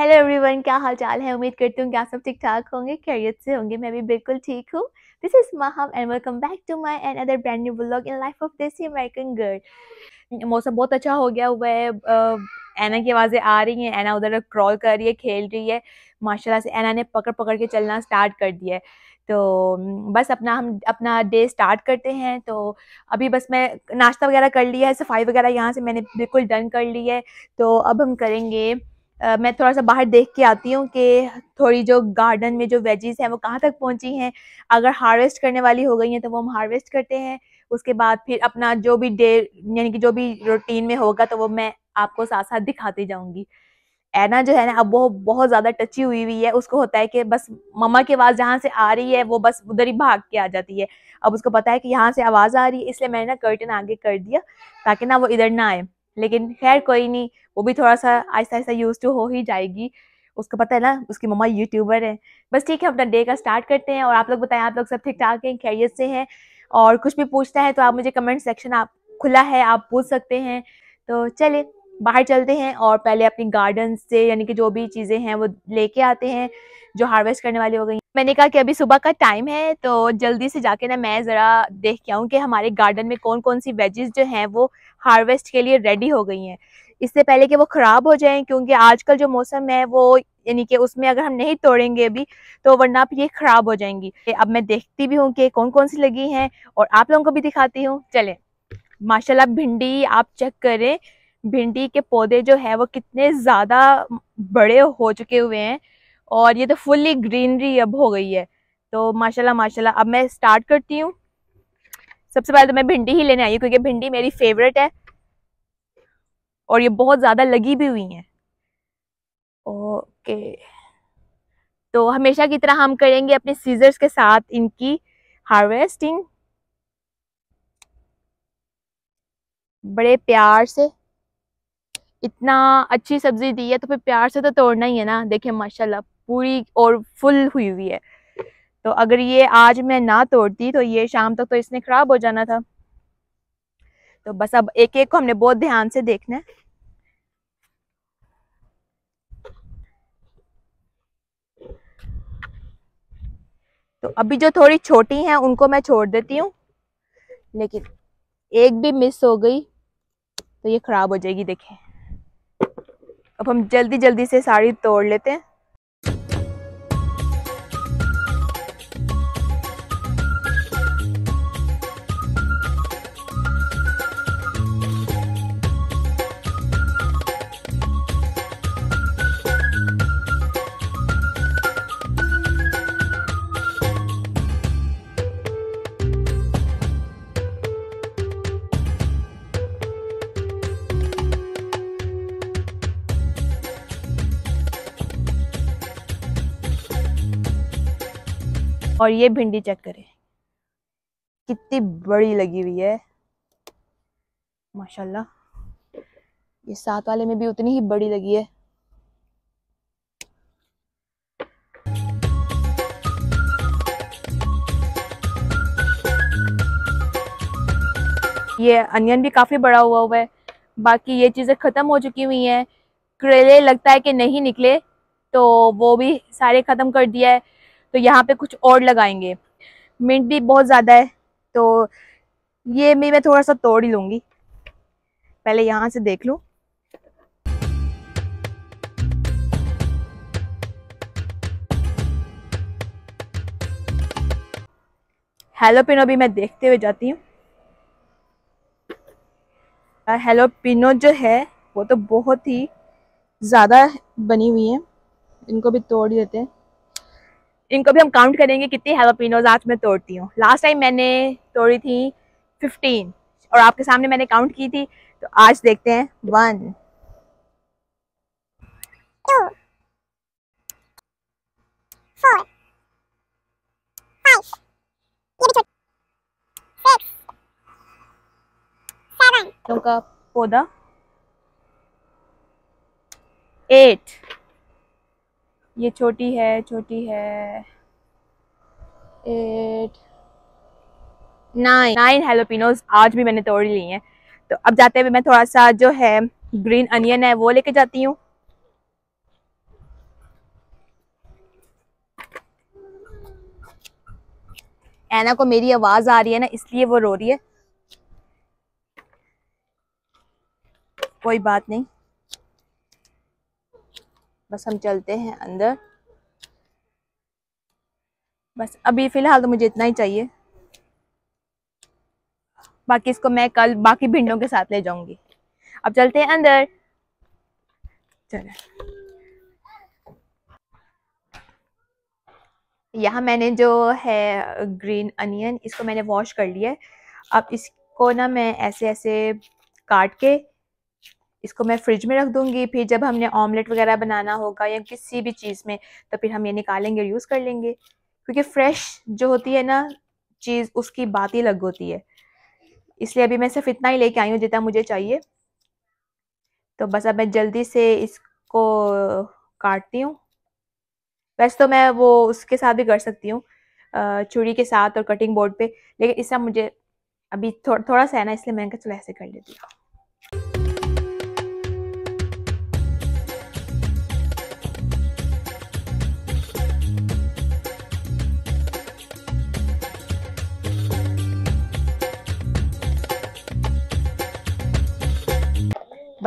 hello everyone क्या हाल चाल है उम्मीद करती हूँ कि आप सब ठीक ठाक होंगे खैरियत से होंगे मैं भी बिल्कुल ठीक हूँ this is Maham and welcome back to my another brand new blog in life of desi American girl मौसम बहुत अच्छा हो गया हुआ है एना की आवाज़ें आ रही हैं एना उधर क्रॉल कर रही है खेल रही है माशा से एना ने पकड़ पकड़ के चलना स्टार्ट कर दिया है तो बस अपना हम अपना डे स्टार्ट करते हैं तो अभी बस मैं नाश्ता वगैरह कर लिया है सफाई वगैरह यहाँ से मैंने बिल्कुल डन कर ली है तो अब हम करेंगे मैं थोड़ा सा बाहर देख के आती हूँ कि थोड़ी जो गार्डन में जो वेजीज हैं वो कहाँ तक पहुँची हैं अगर हार्वेस्ट करने वाली हो गई हैं तो वो हम हार्वेस्ट करते हैं उसके बाद फिर अपना जो भी डे यानी कि जो भी रूटीन में होगा तो वो मैं आपको साथ साथ दिखाती जाऊँगी ऐना जो है ना अब वो बहुत ज़्यादा टची हुई हुई है उसको होता है कि बस मम्मा की आवाज़ जहाँ से आ रही है वो बस उधर ही भाग के आ जाती है अब उसको पता है कि यहाँ से आवाज़ आ रही है इसलिए मैंने ना कर्टन आगे कर दिया ताकि ना वो इधर ना आए लेकिन खैर कोई नहीं वो भी थोड़ा सा आहिस्ता आहिस्ता यूज़ टू तो हो ही जाएगी उसको पता है ना उसकी मम्मा यूट्यूबर है बस ठीक है अपना डे का स्टार्ट करते हैं और आप लोग बताएं आप लोग सब ठीक ठाक हैं खैरियत से हैं और कुछ भी पूछना है तो आप मुझे कमेंट सेक्शन आप खुला है आप पूछ सकते हैं तो चले बाहर चलते हैं और पहले अपनी गार्डन से यानी कि जो भी चीज़ें हैं वो लेके आते हैं जो हार्वेस्ट करने वाली हो गई मैंने कहा कि अभी सुबह का टाइम है तो जल्दी से जाके ना मैं ज़रा देख के आऊँ कि हमारे गार्डन में कौन कौन सी वेजेस जो हैं वो हार्वेस्ट के लिए रेडी हो गई हैं इससे पहले कि वो ख़राब हो जाएं क्योंकि आजकल जो मौसम है वो यानी कि उसमें अगर हम नहीं तोड़ेंगे अभी तो वरना आप ये ख़राब हो जाएंगी अब मैं देखती भी हूँ कि कौन कौन सी लगी हैं और आप लोगों को भी दिखाती हूँ चलें माशा भिंडी आप चेक करें भिंडी के पौधे जो है वो कितने ज़्यादा बड़े हो चुके हुए हैं और ये तो फुल्ली ग्रीनरी अब हो गई है तो माशाल्लाह माशाल्लाह अब मैं स्टार्ट करती हूँ सबसे पहले तो मैं भिंडी ही लेने आई हूँ क्योंकि भिंडी मेरी फेवरेट है और ये बहुत ज़्यादा लगी भी हुई हैं ओके तो हमेशा की तरह हम करेंगे अपने सीजर्स के साथ इनकी हार्वेस्टिंग बड़े प्यार से इतना अच्छी सब्जी दी है तो फिर प्यार से तो तोड़ना ही है ना देखें माशाल्लाह पूरी और फुल हुई हुई है तो अगर ये आज मैं ना तोड़ती तो ये शाम तक तो इसने ख़राब हो जाना था तो बस अब एक एक को हमने बहुत ध्यान से देखना है तो अभी जो थोड़ी छोटी हैं उनको मैं छोड़ देती हूँ लेकिन एक भी मिस हो गई तो ये ख़राब हो जाएगी देखें अब हम जल्दी जल्दी से साड़ी तोड़ लेते हैं और ये भिंडी चेक करें कितनी बड़ी लगी हुई है माशाल्लाह ये साथ वाले में भी उतनी ही बड़ी लगी है ये अनियन भी काफ़ी बड़ा हुआ हुआ है बाकी ये चीज़ें ख़त्म हो चुकी हुई हैं करेले लगता है कि नहीं निकले तो वो भी सारे ख़त्म कर दिया है तो यहाँ पे कुछ और लगाएंगे मिंट भी बहुत ज़्यादा है तो ये भी मैं थोड़ा सा तोड़ ही लूँगी पहले यहाँ से देख लूँ हेलो पिनो भी मैं देखते हुए जाती हूँ हेलो पिनो जो है वो तो बहुत ही ज़्यादा बनी हुई है इनको भी तोड़ देते हैं इनको भी हम काउंट करेंगे कितनी हेलोपिनोज आज मैं तोड़ती हूँ लास्ट टाइम मैंने तोड़ी थी फिफ्टीन और आपके सामने मैंने काउंट की थी तो आज देखते हैं वन का पौधा एट ये छोटी है छोटी है एट नाइन नाइन हेलोपिनोज आज भी मैंने तोड़ ली हैं तो अब जाते हुए मैं थोड़ा सा जो है ग्रीन अनियन है वो लेके जाती हूँ एना को मेरी आवाज आ रही है ना इसलिए वो रो रही है कोई बात नहीं बस हम चलते हैं अंदर बस अभी फ़िलहाल तो मुझे इतना ही चाहिए बाकी इसको मैं कल बाकी भिंडों के साथ ले जाऊंगी अब चलते हैं अंदर चलो यहाँ मैंने जो है ग्रीन अनियन इसको मैंने वॉश कर लिया अब इसको ना मैं ऐसे ऐसे काट के इसको मैं फ्रिज में रख दूंगी फिर जब हमने ऑमलेट वगैरह बनाना होगा या किसी भी चीज़ में तो फिर हम ये निकालेंगे यूज़ कर लेंगे क्योंकि फ्रेश जो होती है ना चीज़ उसकी बात ही अलग होती है इसलिए अभी मैं सिर्फ इतना ही लेके आई हूँ जितना मुझे चाहिए तो बस अब मैं जल्दी से इसको काटती हूँ वैसे तो मैं वो उसके साथ भी कर सकती हूँ चूड़ी के साथ और कटिंग बोर्ड पे लेकिन इसका मुझे अभी थो, थोड़ा सा है ना इसलिए मैंने कहा चलो ऐसे कर लेती हूँ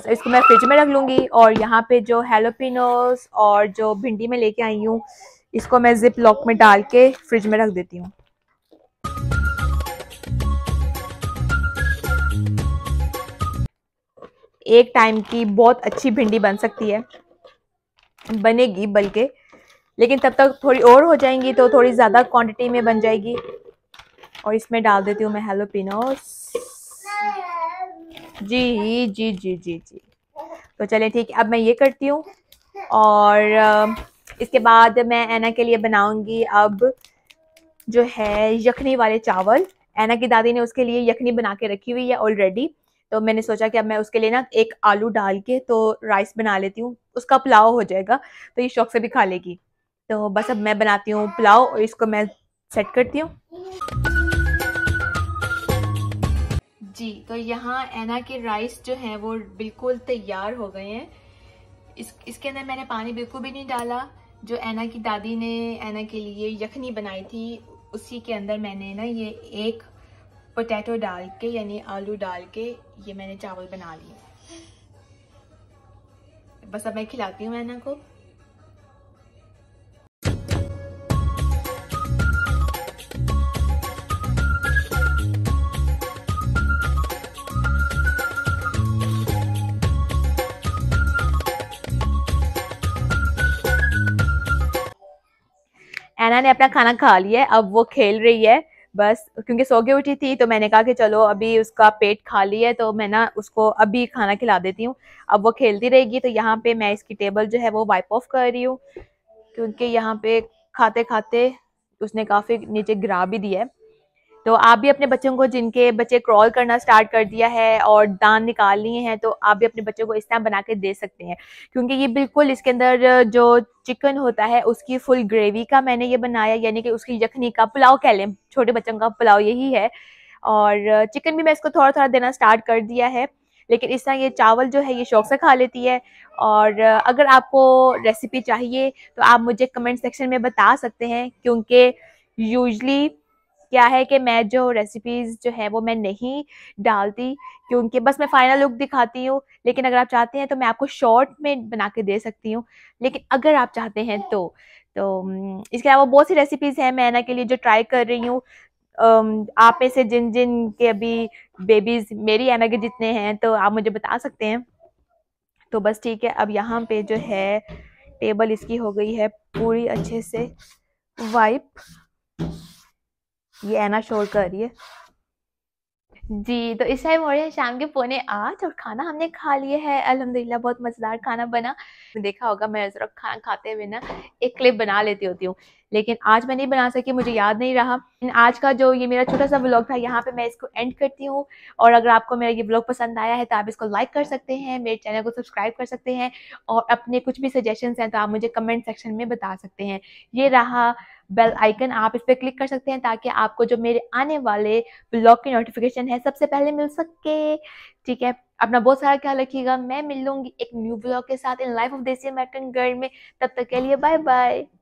बस इसको मैं फ्रिज में रख लूँगी और यहाँ पे जो हेलोपिनोस और जो भिंडी में लेके आई हूँ इसको मैं जिप लॉक में डाल के फ्रिज में रख देती हूँ एक टाइम की बहुत अच्छी भिंडी बन सकती है बनेगी बल्कि लेकिन तब तक थोड़ी और हो जाएंगी तो थोड़ी ज़्यादा क्वांटिटी में बन जाएगी और इसमें डाल देती हूँ मैं हेलोपिनोस जी जी जी जी जी तो चले ठीक है अब मैं ये करती हूँ और इसके बाद मैं ऐना के लिए बनाऊंगी अब जो है यखनी वाले चावल ऐना की दादी ने उसके लिए यखनी बना के रखी हुई है ऑलरेडी तो मैंने सोचा कि अब मैं उसके लिए ना एक आलू डाल के तो राइस बना लेती हूँ उसका पुलाव हो जाएगा तो ये शौक से भी खा लेगी तो बस अब मैं बनाती हूँ पुलाव और इसको मैं सेट करती हूँ जी तो यहाँ एना के राइस जो हैं वो बिल्कुल तैयार हो गए हैं इस इसके अंदर मैंने पानी बिल्कुल भी नहीं डाला जो एना की दादी ने एना के लिए यखनी बनाई थी उसी के अंदर मैंने ना ये एक पोटैटो डाल के यानी आलू डाल के ये मैंने चावल बना लिए बस अब मैं खिलाती हूँ एना को एना ने अपना खाना खा लिया है अब वो खेल रही है बस क्योंकि सो के उठी थी तो मैंने कहा कि चलो अभी उसका पेट खाली है तो मैं ना उसको अभी खाना खिला देती हूँ अब वो खेलती रहेगी तो यहाँ पे मैं इसकी टेबल जो है वो वाइप ऑफ कर रही हूँ क्योंकि यहाँ पे खाते खाते उसने काफ़ी नीचे गिरा भी दिया है तो आप भी अपने बच्चों को जिनके बच्चे क्रॉल करना स्टार्ट कर दिया है और दान निकाल लिए हैं तो आप भी अपने बच्चों को इस तरह बना के दे सकते हैं क्योंकि ये बिल्कुल इसके अंदर जो चिकन होता है उसकी फुल ग्रेवी का मैंने ये बनाया यानी कि उसकी यखनी का पुलाव कह लें छोटे बच्चों का पुलाव यही है और चिकन भी मैं इसको थोड़ा थोड़ा देना स्टार्ट कर दिया है लेकिन इस तरह ये चावल जो है ये शौक से खा लेती है और अगर आपको रेसिपी चाहिए तो आप मुझे कमेंट सेक्शन में बता सकते हैं क्योंकि यूजली क्या है कि मैं जो रेसिपीज़ जो है वो मैं नहीं डालती क्योंकि बस मैं फाइनल लुक दिखाती हूँ लेकिन अगर आप चाहते हैं तो मैं आपको शॉर्ट में बना के दे सकती हूँ लेकिन अगर आप चाहते हैं तो तो इसके अलावा बहुत सी रेसिपीज़ हैं मैं ना के लिए जो ट्राई कर रही हूँ आप में से जिन जिन के अभी बेबीज़ मेरी एना के जितने हैं तो आप मुझे बता सकते हैं तो बस ठीक है अब यहाँ पे जो है टेबल इसकी हो गई है पूरी अच्छे से वाइप ये ऐना शोर कर रही है जी तो इस टाइम हो शाम के पौने आठ और खाना हमने खा लिए है अल्हम्दुलिल्लाह बहुत मज़ेदार खाना बना देखा होगा मैं ज़रा खाना खाते हुए ना एक क्लिप बना लेती होती हूँ लेकिन आज मैं नहीं बना सकी मुझे याद नहीं रहा आज का जो ये मेरा छोटा सा ब्लॉग था यहाँ पे मैं इसको एंड करती हूँ और अगर आपको मेरा ये ब्लॉग पसंद आया है तो आप इसको लाइक कर सकते हैं मेरे चैनल को सब्सक्राइब कर सकते हैं और अपने कुछ भी सजेशन हैं तो आप मुझे कमेंट सेक्शन में बता सकते हैं ये रहा बेल आइकन आप इस पर क्लिक कर सकते हैं ताकि आपको जो मेरे आने वाले ब्लॉग की नोटिफिकेशन है सबसे पहले मिल सके ठीक है अपना बहुत सारा ख्याल रखिएगा मैं मिल लूंगी एक न्यू ब्लॉग के साथ in life of desi American girl में तब तक के लिए बाय बाय